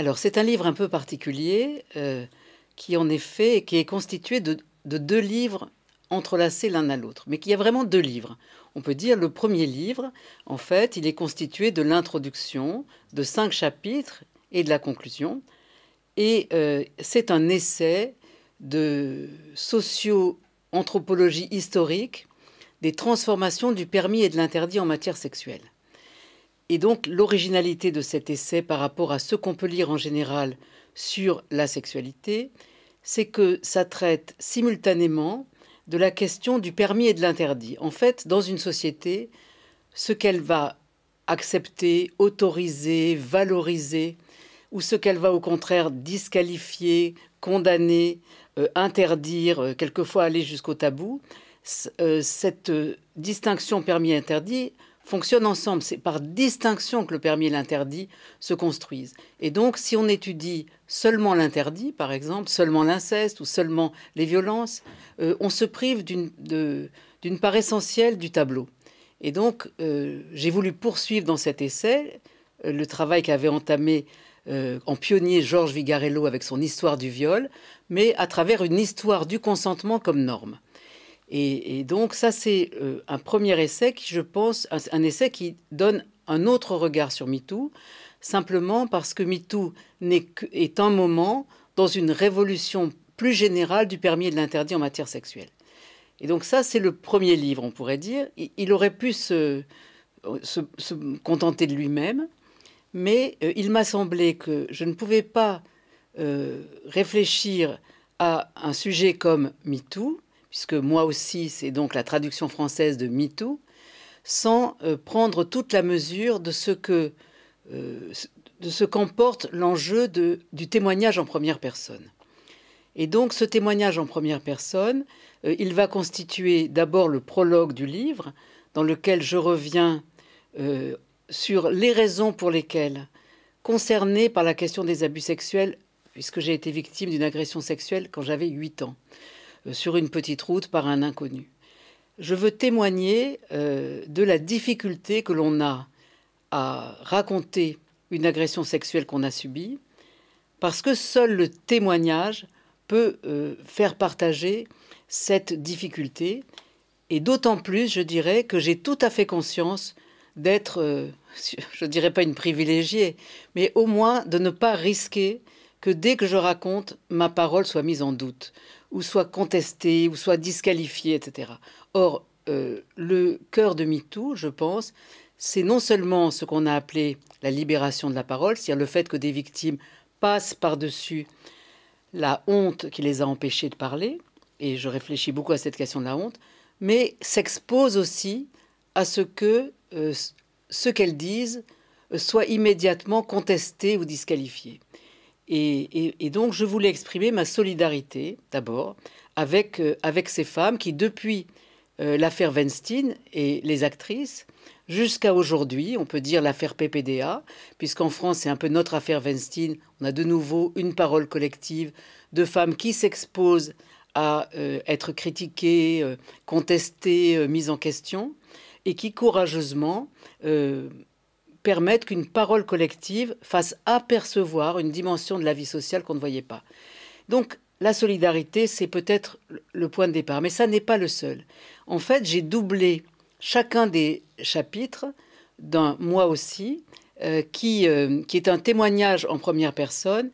Alors c'est un livre un peu particulier euh, qui en effet qui est constitué de, deux livres entrelacés l'un à l'autre, mais qui a vraiment deux livres. On peut dire le premier livre, en fait, il est constitué de l'introduction, de cinq chapitres et de la conclusion, et euh, c'est un essai de socio-anthropologie historique des transformations du permis et de l'interdit en matière sexuelle. Et donc l'originalité de cet essai par rapport à ce qu'on peut lire en général sur la sexualité, c'est que ça traite simultanément de la question du permis et de l'interdit. En fait, dans une société, ce qu'elle va accepter, autoriser, valoriser, ou ce qu'elle va au contraire disqualifier, condamner, euh, interdire, euh, quelquefois aller jusqu'au tabou, euh, cette distinction permis-interdit, fonctionnent ensemble. C'est par distinction que le permis et l'interdit se construisent. Et donc, si on étudie seulement l'interdit, par exemple, seulement l'inceste ou seulement les violences, euh, on se prive d'une part essentielle du tableau. Et donc, euh, j'ai voulu poursuivre dans cet essai euh, le travail qu'avait entamé en pionnier Georges Vigarello avec son histoire du viol, mais à travers une histoire du consentement comme norme. Et, donc ça, c'est euh, un premier essai qui, je pense, un, essai qui donne un autre regard sur MeToo, simplement parce que MeToo est, est un moment dans une révolution plus générale du permis et de l'interdit en matière sexuelle. Et donc ça, c'est le premier livre, on pourrait dire. Il, aurait pu se, contenter de lui-même, mais euh, il m'a semblé que je ne pouvais pas euh, réfléchir à un sujet comme MeToo puisque moi aussi, c'est donc la traduction française de MeToo, sans euh, prendre toute la mesure de ce que euh, de ce qu'emporte l'enjeu du témoignage en première personne. Et donc ce témoignage en première personne, euh, il va constituer d'abord le prologue du livre, dans lequel je reviens sur les raisons pour lesquelles, concernées par la question des abus sexuels, puisque j'ai été victime d'une agression sexuelle quand j'avais 8 ans, sur une petite route par un inconnu. Je veux témoigner euh, de la difficulté que l'on a à raconter une agression sexuelle qu'on a subie, parce que seul le témoignage peut euh, faire partager cette difficulté, et d'autant plus, je dirais, que j'ai tout à fait conscience d'être, je euh, je dirais pas une privilégiée, mais au moins de ne pas risquer que dès que je raconte, ma parole soit mise en doute, ou soit contestée, ou soit disqualifiée, etc. Or, euh, le cœur de MeToo, je pense, c'est non seulement ce qu'on a appelé la libération de la parole, c'est-à-dire le fait que des victimes passent par-dessus la honte qui les a empêchées de parler, et je réfléchis beaucoup à cette question de la honte, mais s'exposent aussi à ce que euh, ce qu'elles disent soit immédiatement contesté ou disqualifié. Et, donc, je voulais exprimer ma solidarité, d'abord, avec, euh, avec ces femmes qui, depuis euh, l'affaire Weinstein et les actrices, jusqu'à aujourd'hui, on peut dire l'affaire PPDA, puisqu'en France, c'est un peu notre affaire Weinstein. On a de nouveau une parole collective de femmes qui s'exposent à euh, être critiquées, contestées, mises en question, et qui courageusement permettre qu'une parole collective fasse apercevoir une dimension de la vie sociale qu'on ne voyait pas. Donc la solidarité, c'est peut-être le point de départ, mais ça n'est pas le seul. En fait, j'ai doublé chacun des chapitres d'un moi aussi, euh, euh, qui, est un témoignage en première personne,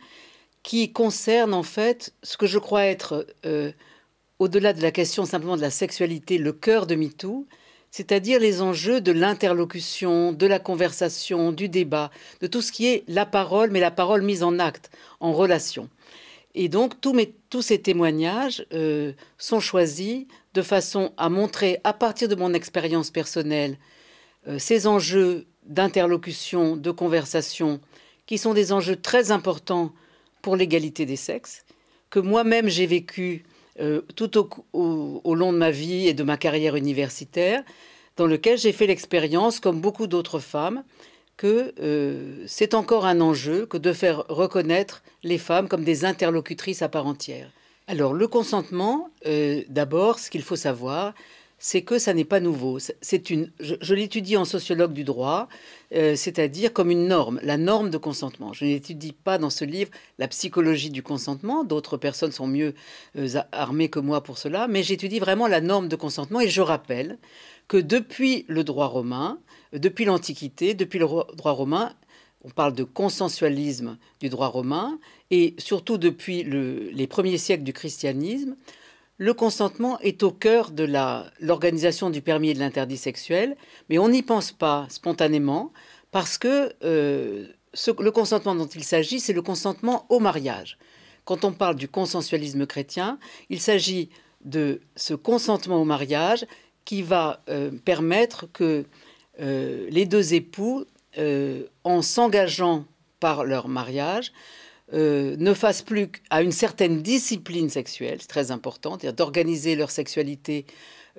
qui concerne en fait ce que je crois être, euh, au-delà de la question simplement de la sexualité, le cœur de MeToo, c'est-à-dire les enjeux de l'interlocution, de la conversation, du débat, de tout ce qui est la parole, mais la parole mise en acte, en relation. Et donc tous, ces témoignages euh, sont choisis de façon à montrer, à partir de mon expérience personnelle, euh, ces enjeux d'interlocution, de conversation, qui sont des enjeux très importants pour l'égalité des sexes, que moi-même j'ai vécu euh, tout au, long de ma vie et de ma carrière universitaire, dans lequel j'ai fait l'expérience, comme beaucoup d'autres femmes, que euh, c'est encore un enjeu que de faire reconnaître les femmes comme des interlocutrices à part entière. Alors le consentement, euh, d'abord, ce qu'il faut savoir, c'est que ça n'est pas nouveau. C'est une, je, l'étudie en sociologue du droit, euh, c'est-à-dire comme une norme, la norme de consentement. Je n'étudie pas dans ce livre la psychologie du consentement. D'autres personnes sont mieux euh, armées que moi pour cela, mais j'étudie vraiment la norme de consentement et je rappelle que depuis le droit romain, euh, depuis l'Antiquité, depuis le droit romain, on parle de consensualisme du droit romain et surtout depuis les premiers siècles du christianisme, le consentement est au cœur de l'organisation du permis et de l'interdit sexuel, mais on n'y pense pas spontanément parce que euh, le consentement dont il s'agit, c'est le consentement au mariage. Quand on parle du consensualisme chrétien, il s'agit de ce consentement au mariage qui va euh, permettre que euh, les deux époux, en s'engageant par leur mariage, euh, ne fassent plus qu'à une certaine discipline sexuelle, c'est très important, d'organiser leur sexualité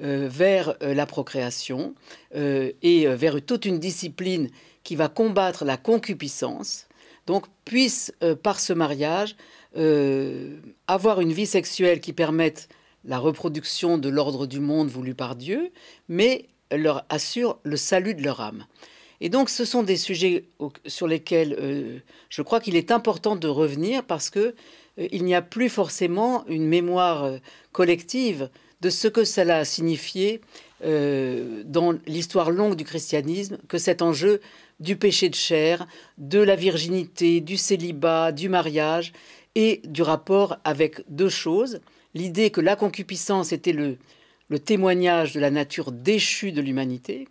euh, vers euh, la procréation et vers toute une discipline qui va combattre la concupiscence, donc puissent, par ce mariage, avoir une vie sexuelle qui permette la reproduction de l'ordre du monde voulu par Dieu, mais leur assure le salut de leur âme. Et donc, ce sont des sujets sur lesquels euh, je crois qu'il est important de revenir parce que euh, il n'y a plus forcément une mémoire euh, collective de ce que cela a signifié dans l'histoire longue du christianisme que cet enjeu du péché de chair, de la virginité, du célibat, du mariage et du rapport avec deux choses. L'idée que la concupiscence était le témoignage de la nature déchue de l'humanité,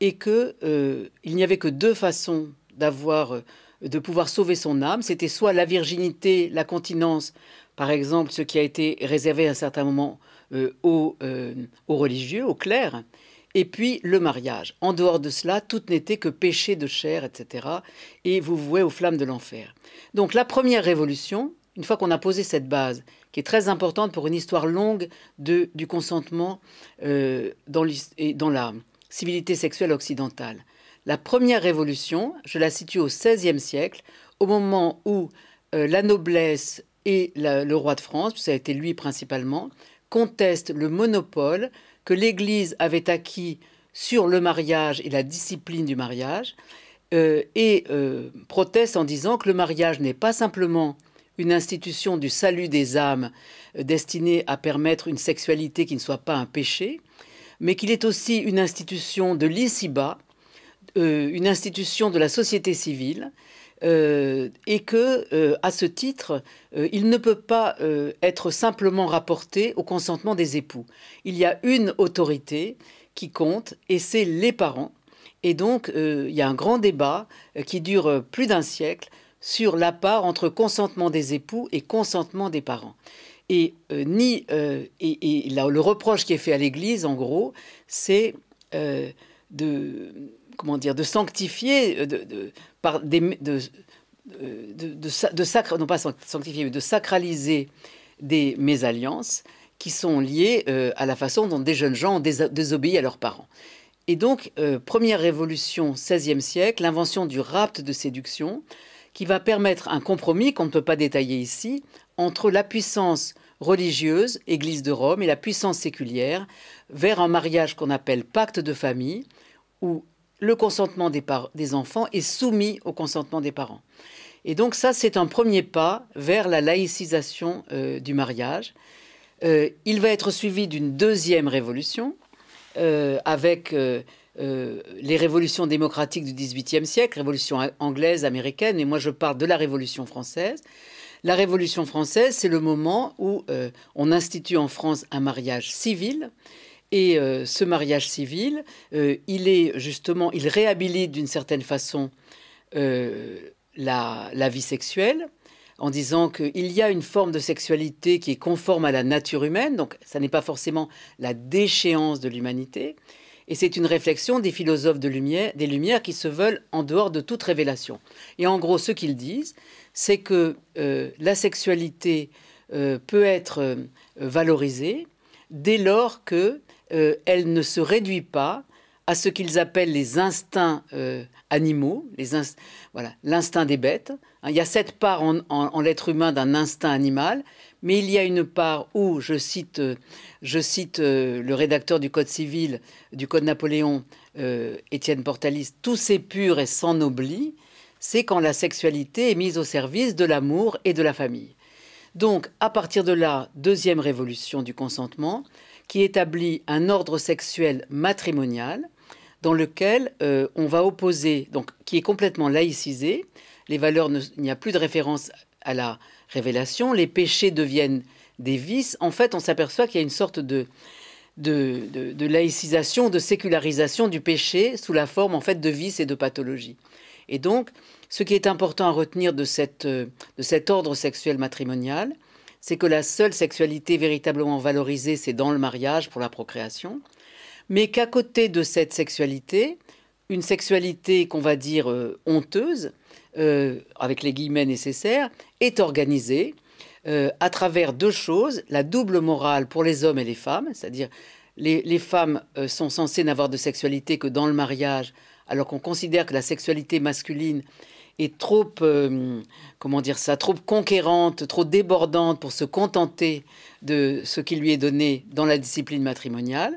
et que euh, il n'y avait que deux façons d'avoir, euh, de pouvoir sauver son âme. C'était soit la virginité, la continence, par exemple, ce qui a été réservé à un certain moment euh, aux, religieux, aux clercs, et puis le mariage. En dehors de cela, tout n'était que péché de chair, etc. Et vous vouez aux flammes de l'enfer. Donc la première révolution, une fois qu'on a posé cette base, qui est très importante pour une histoire longue de, du consentement dans, l'âme, dans civilité sexuelle occidentale. La première révolution, je la situe au XVIe siècle, au moment où euh, la noblesse et le roi de France, ça a été lui principalement, contestent le monopole que l'Église avait acquis sur le mariage et la discipline du mariage, euh, et proteste euh, protestent en disant que le mariage n'est pas simplement une institution du salut des âmes destinée à permettre une sexualité qui ne soit pas un péché, mais qu'il est aussi une institution de l'ici-bas, euh, une institution de la société civile, euh, et que, euh, à ce titre, il ne peut pas être simplement rapporté au consentement des époux. Il y a une autorité qui compte, et c'est les parents. Et donc, il y a un grand débat qui dure plus d'un siècle sur la part entre consentement des époux et consentement des parents. Et, euh, ni, euh, et, là, le reproche qui est fait à l'Église, en gros, c'est euh, de, comment dire, de sanctifier, de, par des, de, de, de, sacre, non pas sanctifier, mais de sacraliser des mésalliances qui sont liées à la façon dont des jeunes gens ont désobéi à leurs parents. Et donc, première révolution, 16e siècle, l'invention du rapt de séduction, qui va permettre un compromis qu'on ne peut pas détailler ici, entre la puissance religieuse, Église de Rome, et la puissance séculière vers un mariage qu'on appelle pacte de famille, où le consentement des, enfants est soumis au consentement des parents. Et donc ça, c'est un premier pas vers la laïcisation euh, du mariage. Euh, il va être suivi d'une deuxième révolution, euh, avec les révolutions démocratiques du XVIIIe siècle, révolution anglaise, américaine, et moi je parle de la révolution française. La Révolution française, c'est le moment où euh, on institue en France un mariage civil. Et euh, ce mariage civil, euh, il est justement, il réhabilite d'une certaine façon la, la, vie sexuelle en disant qu'il y a une forme de sexualité qui est conforme à la nature humaine, donc ça n'est pas forcément la déchéance de l'humanité, et c'est une réflexion des philosophes de lumière, des Lumières qui se veulent en dehors de toute révélation. Et en gros, ce qu'ils disent, c'est que euh, la sexualité euh, peut être euh, valorisée dès lors que elle ne se réduit pas à ce qu'ils appellent les instincts animaux, l'instinct des bêtes. il y a cette part en l'être humain d'un instinct animal. Mais il y a une part où, je cite, je cite euh, le rédacteur du Code civil, du Code Napoléon, euh, Étienne Portalis, tout s'épure et s'ennoblit, c'est quand la sexualité est mise au service de l'amour et de la famille. Donc, à partir de là, deuxième révolution du consentement, qui établit un ordre sexuel matrimonial dans lequel euh, on va opposer, donc qui est complètement laïcisé, les valeurs, il n'y a plus de référence à la, révélation, les péchés deviennent des vices. En fait, on s'aperçoit qu'il y a une sorte de, de, laïcisation, de sécularisation du péché sous la forme en fait de vices et de pathologies. Et donc, ce qui est important à retenir de, cette, euh, de cet ordre sexuel matrimonial, c'est que la seule sexualité véritablement valorisée, c'est dans le mariage pour la procréation, mais qu'à côté de cette sexualité, une sexualité qu'on va dire euh, honteuse, euh, avec les guillemets nécessaires, est organisée euh, à travers deux choses, la double morale pour les hommes et les femmes, c'est-à-dire les, femmes euh, sont censées n'avoir de sexualité que dans le mariage, alors qu'on considère que la sexualité masculine est trop, comment dire ça, trop conquérante, trop débordante pour se contenter de ce qui lui est donné dans la discipline matrimoniale.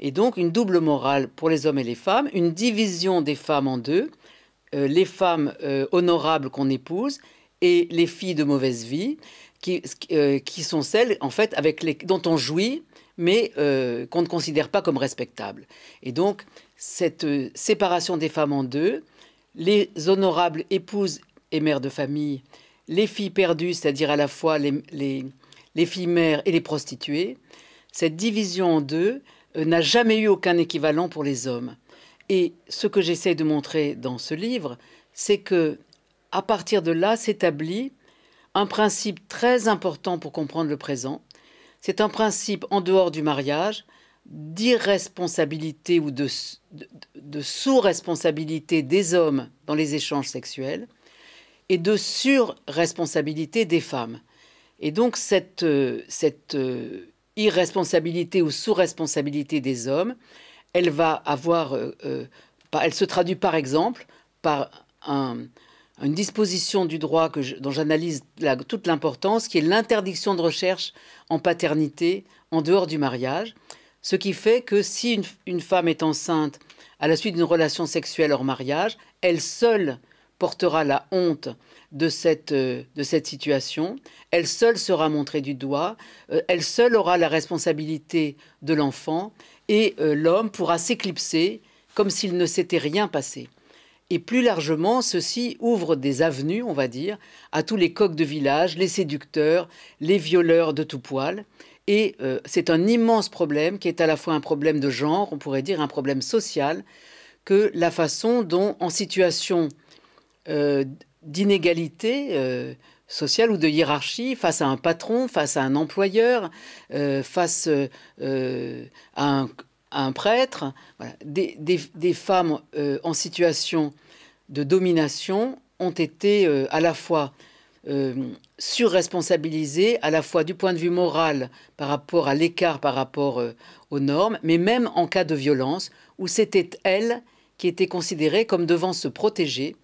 Et donc une double morale pour les hommes et les femmes, une division des femmes en deux, euh, les femmes euh, honorables qu'on épouse et les filles de mauvaise vie, euh, qui, sont celles en fait avec les, dont on jouit, mais qu'on ne considère pas comme respectables. Et donc cette séparation des femmes en deux, les honorables épouses et mères de famille, les filles perdues, c'est-à-dire à la fois les, filles mères et les prostituées, cette division en deux n'a jamais eu aucun équivalent pour les hommes. Et ce que j'essaie de montrer dans ce livre, c'est que à partir de là s'établit un principe très important pour comprendre le présent. C'est un principe en dehors du mariage d'irresponsabilité ou de, sous-responsabilité des hommes dans les échanges sexuels et de surresponsabilité des femmes. Et donc cette euh, euh, irresponsabilité ou sous-responsabilité des hommes, elle va avoir, euh, euh, elle se traduit par exemple par une disposition du droit que dont j'analyse toute l'importance, qui est l'interdiction de recherche en paternité en dehors du mariage, ce qui fait que si une, femme est enceinte à la suite d'une relation sexuelle hors mariage, elle seule portera la honte de cette, euh, de cette situation, elle seule sera montrée du doigt, elle seule aura la responsabilité de l'enfant, et euh, l'homme pourra s'éclipser comme s'il ne s'était rien passé. Et plus largement, ceci ouvre des avenues, on va dire, à tous les coqs de village, les séducteurs, les violeurs de tout poil. Et euh, c'est un immense problème qui est à la fois un problème de genre, on pourrait dire un problème social, que la façon dont, en situation euh, d'inégalité, sociale ou de hiérarchie face à un patron, face à un employeur, euh, face euh, à, un, prêtre. Des, femmes euh, en situation de domination ont été à la fois surresponsabilisées, à la fois du point de vue moral par rapport à l'écart par rapport aux normes, mais même en cas de violence où c'était elles qui étaient considérées comme devant se protéger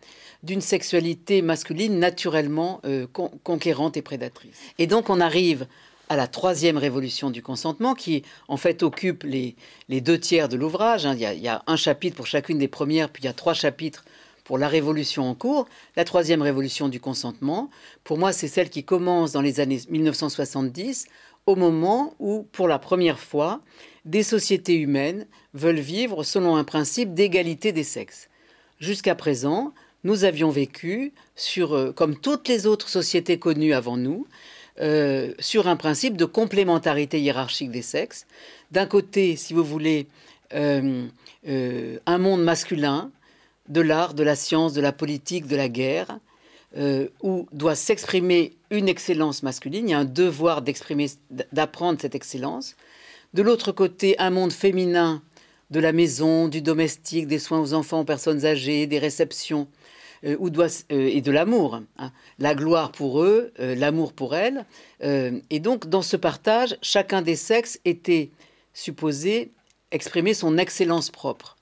d'une sexualité masculine naturellement euh, conquérante et prédatrice. Et donc on arrive à la troisième révolution du consentement qui en fait occupe les, deux tiers de l'ouvrage. Hein. il, y a un chapitre pour chacune des premières, puis il y a trois chapitres pour la révolution en cours. La troisième révolution du consentement, pour moi c'est celle qui commence dans les années 1970 au moment où, pour la première fois, des sociétés humaines veulent vivre selon un principe d'égalité des sexes. Jusqu'à présent, nous avions vécu, sur, euh, comme toutes les autres sociétés connues avant nous, euh, sur un principe de complémentarité hiérarchique des sexes. D'un côté, si vous voulez, euh, un monde masculin, de l'art, de la science, de la politique, de la guerre, où doit s'exprimer une excellence masculine, il y a un devoir d'exprimer, d'apprendre cette excellence. De l'autre côté, un monde féminin de la maison, du domestique, des soins aux enfants, aux personnes âgées, des réceptions, euh, euh, et de l'amour. Hein. La gloire pour eux, euh, l'amour pour elles. et donc, dans ce partage, chacun des sexes était supposé exprimer son excellence propre.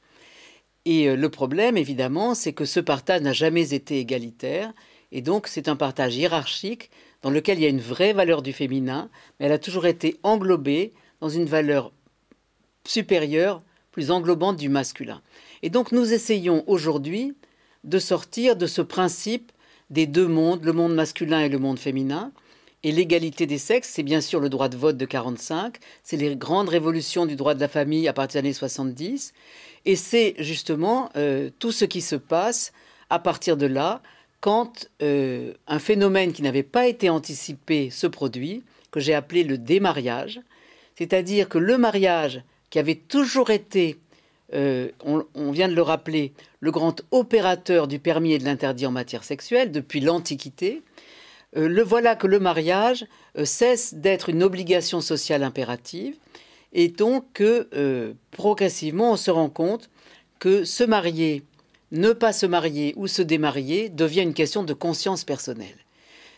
Et le problème, évidemment, c'est que ce partage n'a jamais été égalitaire. Et donc, c'est un partage hiérarchique dans lequel il y a une vraie valeur du féminin, mais elle a toujours été englobée dans une valeur supérieure, plus englobante du masculin. Et donc, nous essayons aujourd'hui de sortir de ce principe des deux mondes, le monde masculin et le monde féminin. Et l'égalité des sexes, c'est bien sûr le droit de vote de 45, c'est les grandes révolutions du droit de la famille à partir des années 70, et c'est justement euh, tout ce qui se passe à partir de là, quand euh, un phénomène qui n'avait pas été anticipé se produit, que j'ai appelé le démariage, c'est-à-dire que le mariage, qui avait toujours été euh, on, vient de le rappeler, le grand opérateur du permis et de l'interdit en matière sexuelle depuis l'Antiquité, euh, le voilà que le mariage euh, cesse d'être une obligation sociale impérative et donc que progressivement on se rend compte que se marier, ne pas se marier ou se démarier devient une question de conscience personnelle.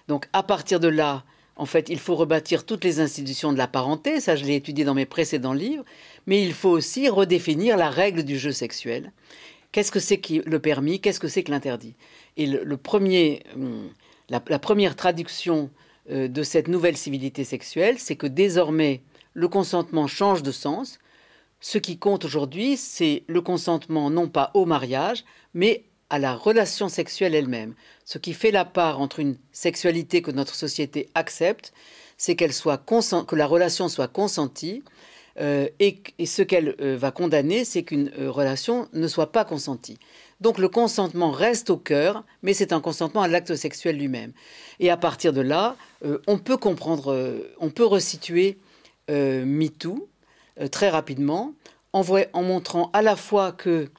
Donc à partir de là, en fait, il faut rebâtir toutes les institutions de la parenté, ça je l'ai étudié dans mes précédents livres, mais il faut aussi redéfinir la règle du jeu sexuel. Qu'est-ce que c'est que le permis Qu'est-ce que c'est que l'interdit Et le, premier, hum, la, la, première traduction euh, de cette nouvelle civilité sexuelle, c'est que désormais, le consentement change de sens. Ce qui compte aujourd'hui, c'est le consentement non pas au mariage, mais à la relation sexuelle elle-même. Ce qui fait la part entre une sexualité que notre société accepte, c'est qu'elle soit que la relation soit consentie, euh, et, ce qu'elle euh, va condamner, c'est qu'une euh, relation ne soit pas consentie. Donc le consentement reste au cœur, mais c'est un consentement à l'acte sexuel lui-même. Et à partir de là, on peut comprendre, on peut resituer MeToo très rapidement en, montrant à la fois que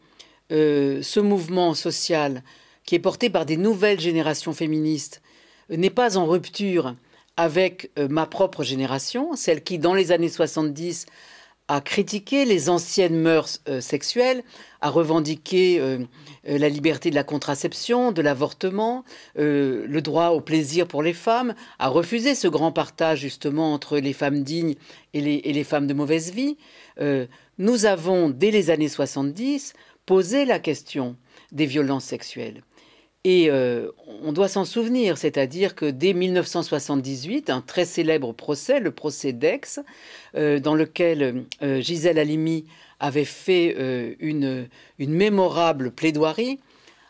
euh, ce mouvement social qui est porté par des nouvelles générations féministes euh, n'est pas en rupture avec euh, ma propre génération, celle qui, dans les années 70, a critiqué les anciennes mœurs sexuelles, a revendiqué la liberté de la contraception, de l'avortement, le droit au plaisir pour les femmes, a refusé ce grand partage justement entre les femmes dignes et les, et les femmes de mauvaise vie. nous avons, dès les années 70, poser la question des violences sexuelles. Et euh, on doit s'en souvenir, c'est-à-dire que dès 1978, un très célèbre procès, le procès d'Aix, euh, dans lequel euh, Gisèle Halimi avait fait une, une, mémorable plaidoirie,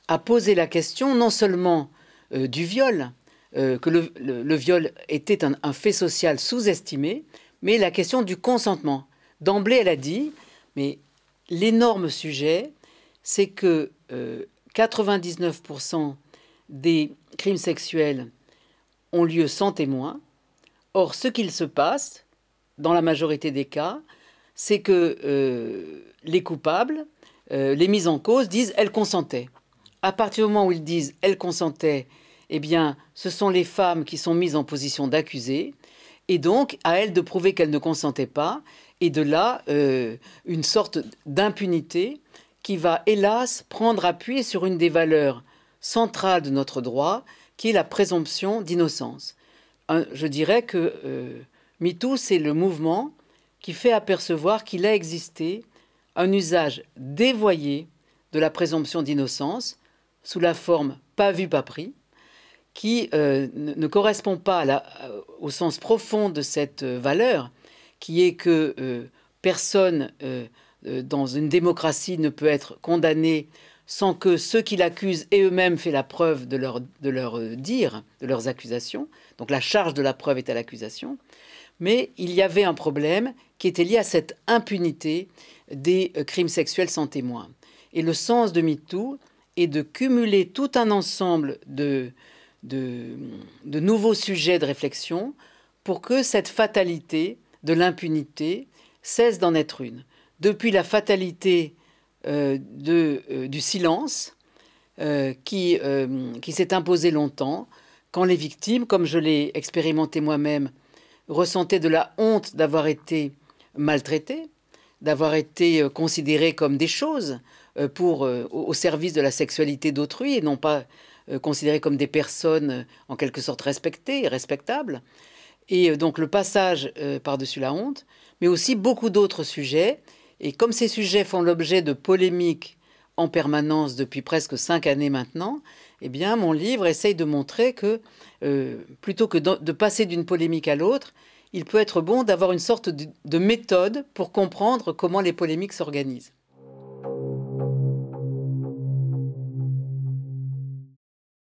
a posé la question non seulement du viol, que le, viol était un fait social sous-estimé, mais la question du consentement. D'emblée, elle a dit, mais l'énorme sujet, c'est que 99% euh, des crimes sexuels ont lieu sans témoin. Or, ce qu'il se passe, dans la majorité des cas, c'est que euh, les coupables, euh, les mises en cause, disent elles consentaient. À partir du moment où ils disent elles consentaient, eh bien, ce sont les femmes qui sont mises en position d'accusées, et donc à elles de prouver qu'elles ne consentaient pas, et de là une sorte d'impunité qui va hélas prendre appui sur une des valeurs centrales de notre droit, qui est la présomption d'innocence. Je dirais que euh, MeToo, c'est le mouvement qui fait apercevoir qu'il a existé un usage dévoyé de la présomption d'innocence sous la forme pas vu, pas pris, qui euh, ne correspond pas euh, au sens profond de cette valeur, qui est que personne euh, dans une démocratie ne peut être condamné sans que ceux qui l'accusent et eux-mêmes fait la preuve de leur, de euh, dire, de leurs accusations. Donc la charge de la preuve est à l'accusation. Mais il y avait un problème qui était lié à cette impunité des euh, crimes sexuels sans témoin. Et le sens de MeToo est de cumuler tout un ensemble de nouveaux sujets de réflexion pour que cette fatalité de l'impunité cesse d'en être une depuis la fatalité euh, euh, du silence euh, qui, s'est imposé longtemps, quand les victimes, comme je l'ai expérimenté moi-même, ressentaient de la honte d'avoir été maltraitées, d'avoir été considérées comme des choses pour, au, au service de la sexualité d'autrui et non pas considérées comme des personnes en quelque sorte respectées et respectables. Et donc le passage par-dessus la honte, mais aussi beaucoup d'autres sujets et comme ces sujets font l'objet de polémiques en permanence depuis presque cinq années maintenant, eh bien, mon livre essaye de montrer que euh, plutôt que de, passer d'une polémique à l'autre, il peut être bon d'avoir une sorte de méthode pour comprendre comment les polémiques s'organisent.